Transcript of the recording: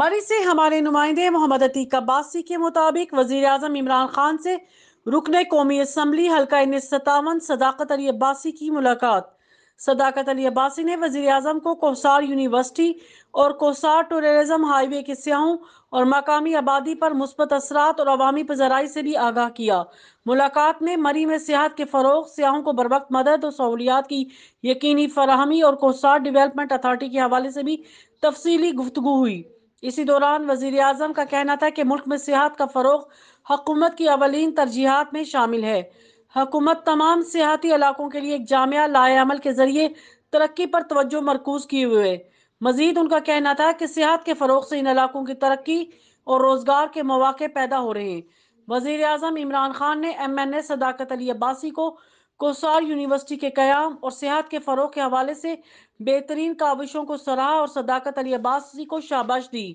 मरी से हमारे नुमाइंदे मोहम्मद अतीक अब्बासी के मुताबिक वजीर अजम इमरान खान से रुकन कौमी असम्बली हल्का इन सतावन सदाकत अली अब्बासी की मुलाकात सदाकत अली अब्बासी ने वजीर अजम को कोसार यूनिवर्सिटी और कोसार टूरिज्म हाईवे के सयाहों और मकामी आबादी पर मुस्बत असरात और अवामी पजराई से भी आगाह किया मुलाकात में मरी में सेहत के फ़रोग सियाहों को बर वक्त मदद और सहूलियात की यकीनी फरहमी और कोसार डिवेलपमेंट अथार्टी के हवाले से भी तफसीली गुफ्तु हुई इसी दौरान वजीर अजम का कहना था कि मुल्क में सेहत का फ़रोग हकूमत की अवलिन तरजीहत में शामिल है हकूमत तमाम सियाती इलाकों के लिए एक जामिया लाएमल के जरिए तरक्की पर तोज्जो मरकूज किए हुए है मजीद उनका कहना था कि सेहत के फ़रोग से इन इलाकों की तरक्की और रोज़गार के मौाक़े पैदा हो रहे हैं वजीर अजम इमरान खान ने M N A Sadaqat Ali Abbasi को कोसार यूनिवर्सिटी के क्याम और सेहत के फ़रोग के हवाले से बेहतरीन काविशों को सराहा और सदाकत अली अब्बासी को शाबाश दी